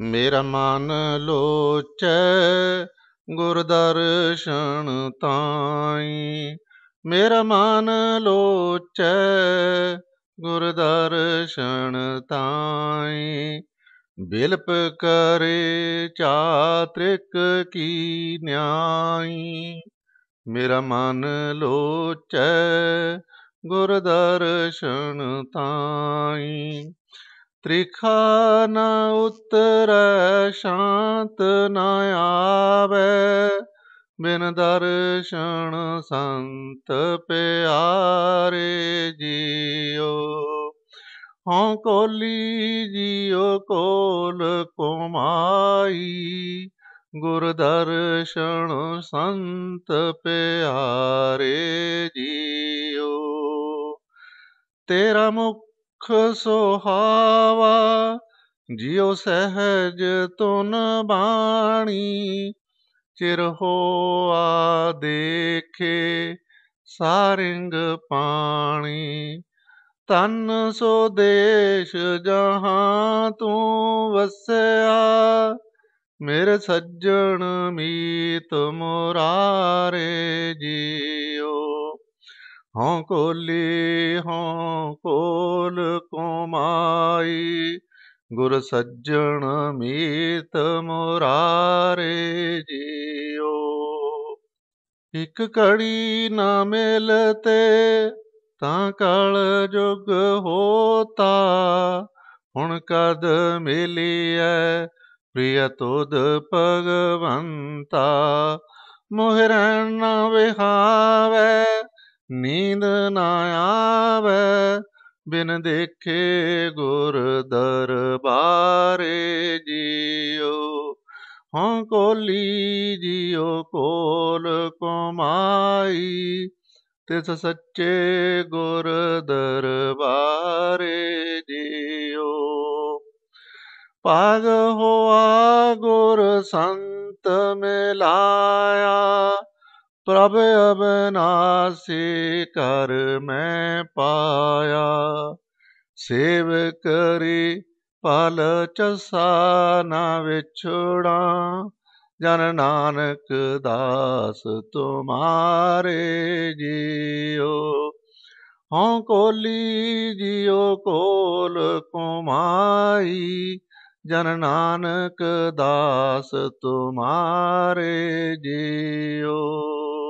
ਮੇਰਾ ਮਨ ਲੋਚੈ ਗੁਰ ਦਰਸ਼ਨ ਤਾਈ ਮੇਰਾ ਮਨ ਲੋਚੈ ਗੁਰ ਦਰਸ਼ਨ ਤਾਈ ਬਿਲਪ ਕਰੇ ਚਾਤ੍ਰਿਕ ਕੀ ਨਿਆਈ ਮੇਰਾ ਮਨ ਲੋਚੈ ਗੁਰ ਦਰਸ਼ਨ ਤਾਈ ਤ੍ਰਿਖਾ ਨ ਉਤਰ ਸ਼ਾਂਤ ਨ ਆਵੇ ਬਿਨ ਦਰਸ਼ਨ ਸੰਤ ਪਿਆਰੇ ਜੀਓ ਹਉ ਕੋਲੀ ਜੀਓ ਕੋਲ ਕੁਮਾਈ ਗੁਰ ਦਰਸ਼ਨ ਸੰਤ ਪਿਆਰੇ ਜੀਓ ਤੇਰਾ ਮੁਖ ਸੁਖ ਸੁਹਾਵਾ ਜਿਉ ਸਹਿਜ ਤੁਨ ਬਾਣੀ ਚਿਰ ਹੋਆ ਦੇਖੇ ਸਾਰਿੰਗ ਪਾਣੀ ਤਨ ਸੋ ਦੇਸ਼ ਜਹਾਂ ਤੂੰ ਵਸਿਆ ਮੇਰੇ ਸੱਜਣ ਮੀਤ ਮੁਰਾਰੇ ਜੀਓ ਹਉ ਕੋਲੀ ਹਉ ਕੋ ਗੁਰ ਸੱਜਣ ਮੀਤ ਮੁਰਾਰੇ ਜੀਓ ਇਕ ਕੜੀ ਨਾ ਮਿਲਤੇ ਤਾਂ ਕਲ ਜੁਗ ਹੋਤਾ ਹੁਣ ਕਦ ਮਿਲੀਐ ਪ੍ਰਿਯ ਤੁਧ ਭਗਵੰਤਾ ਮੋਹਿਰਣ ਨਾ ਵਿਹਾਵੇ ਨੀਂਦ ਨਾ ਆਵੇ ਬਿਨ ਦੇਖੇ ਗੁਰ ਦਰਬਾਰੇ ਜੀਓ ਹਉ ਕੋਲੀ ਜੀਓ ਕੋਲ ਕਮਾਈ ਤਿਸ ਸੱਚੇ ਗੁਰ ਦਰਬਾਰੇ ਜੀਓ ਪਾਗ ਹੋਆ ਗੁਰ ਸੰਤ ਮਿਲਾਇਆ ਪ੍ਰਭ ਅਬਨਾਸੀ ਕਰ ਮੈਂ ਪਾ ਸੇਵ ਕਰੀ ਪਲ ਚਸਾ ਨਾ ਵਿਛੜਾ ਜਨ ਨਾਨਕ ਦਾਸ ਤੁਮਾਰੇ ਜੀਓ ਹਉ ਕੋਲੀ ਜਿਉ ਕੋਲ ਕੁਮਾਈ ਜਨ ਨਾਨਕ ਦਾਸ ਤੁਮਾਰੇ ਜਿਉ